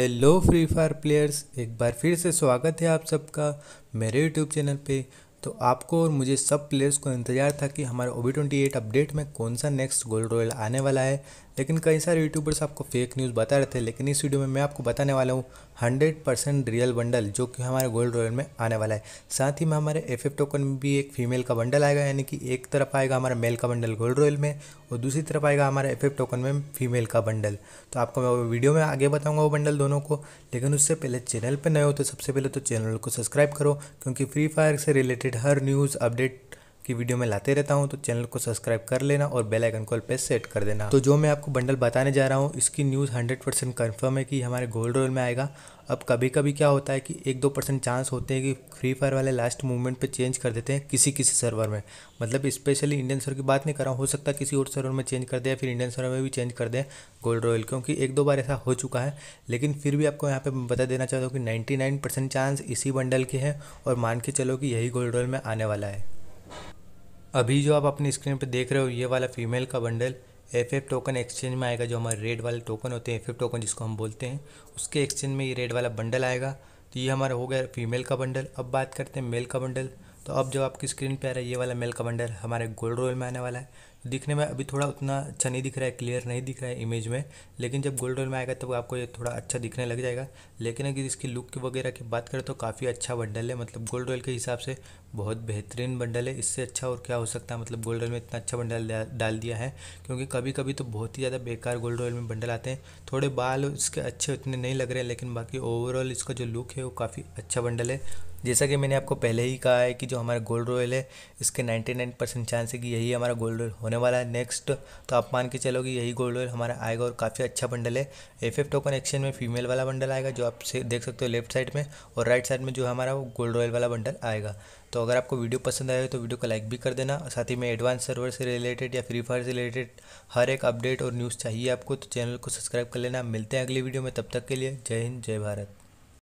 hello free fire players एक बार फिर से स्वागत है आप सबका मेरे यूट्यूब चैनल पे तो आपको और मुझे सब प्लेयर्स को इंतज़ार था कि हमारे O B twenty eight update में कौन सा नेक्स्ट गोल्ड रॉयल आने वाला है लेकिन कई सारे यूट्यूबर्स आपको फेक न्यूज़ बता रहे थे लेकिन इस वीडियो में मैं आपको बताने वाला हूँ हंड्रेड परसेंट रियल बंडल जो कि हमारे गोल्ड रॉयल में आने वाला है साथ ही में हमारे एफ एफ टोकन में भी एक फीमेल का बंडल आएगा यानी कि एक तरफ आएगा हमारा मेल का बंडल गोल्ड रॉयल में और दूसरी तरफ आएगा हमारे एफ एफ टोकन में फीमेल का बंडल तो आपको मैं वीडियो में आगे बताऊँगा वो बंडल दोनों को लेकिन उससे पहले चैनल पर नए हो तो सबसे पहले तो चैनल को सब्सक्राइब करो क्योंकि फ्री फायर से रिलेटेड हर न्यूज़ अपडेट की वीडियो मैं लाते रहता हूँ तो चैनल को सब्सक्राइब कर लेना और बेल आइकन को पे सेट कर देना तो जो मैं आपको बंडल बताने जा रहा हूँ इसकी न्यूज़ हंड्रेड परसेंट कन्फर्म है कि हमारे गोल्ड रोल में आएगा अब कभी कभी क्या होता है कि एक दो परसेंट चांस होते हैं कि फ्री फायर वाले लास्ट मूवमेंट पे चेंज कर देते हैं किसी किसी सर्वर में मतलब स्पेशली इंडियन सर्वर की बात नहीं कर रहा हूँ हो सकता है किसी और सर्वर में चेंज कर दें फिर इंडियन सर्वर में भी चेंज कर दें गोल्ड रॉयल क्योंकि एक दो बार ऐसा हो चुका है लेकिन फिर भी आपको यहाँ पर बता देना चाहता हूँ कि नाइन्टी चांस इसी बंडल के हैं और मान के चलो कि यही गोल्ड रॉयल में आने वाला है अभी जो आप अपनी स्क्रीन पर देख रहे हो ये वाला फीमेल का bundle F F token exchange में आएगा जो हमारे रेड वाले टोकन होते हैं एफ एफ टोकन जिसको हम बोलते हैं उसके एक्सचेंज में ये रेड वाला बंडल आएगा तो ये हमारा हो गया फीमेल का बंडल अब बात करते हैं मेल का बंडल तो अब जो आपकी स्क्रीन पर आ रहा है ये वाला मेल का बंडल हमारे गोल्ड रोल में आने वाला है दिखने में अभी थोड़ा उतना अच्छा नहीं दिख रहा है क्लियर नहीं दिख रहा है इमेज में लेकिन जब गोल्ड रन में आएगा तब तो आपको ये थोड़ा अच्छा दिखने लग जाएगा लेकिन अगर इसकी लुक की वगैरह की बात करें तो काफ़ी अच्छा बंडल है मतलब गोल्ड रॉयल के हिसाब से बहुत बेहतरीन बंडल है इससे अच्छा और क्या हो सकता है मतलब गोल्ड रॉयल में इतना अच्छा बंडल डाल दिया है क्योंकि कभी कभी तो बहुत ही ज़्यादा बेकार गोल्ड रॉयल में बंडल आते हैं थोड़े बाल इसके अच्छे उतने नहीं लग रहे हैं लेकिन बाकी ओवरऑल इसका जो लुक है वो काफ़ी अच्छा बंडल है जैसा कि मैंने आपको पहले ही कहा है कि जो हमारा गोल्ड रॉयल है इसके 99 परसेंट चांस है कि यही हमारा गोल्ड रॉयल होने वाला है नेक्स्ट तो आप मान के चलोगे यही गोल्ड ऑयल हमारा आएगा और काफ़ी अच्छा बंडल है एफ एफ टोकन एक्सचेंज में फीमेल वाला बंडल आएगा जो आप देख सकते हो लेफ्ट साइड में और राइट साइड में जो हमारा वो गोल्ड ऑयल वाला बंडल आएगा तो अगर आपको वीडियो पसंद आए तो वीडियो को लाइक भी कर देना साथ ही में एडवांस सर्वर से रिलेटेड या फ्री फायर से रिलेटेड हर एक अपडेट और न्यूज़ चाहिए आपको तो चैनल को सब्सक्राइब कर लेना मिलते हैं अगली वीडियो में तब तक के लिए जय हिंद जय भारत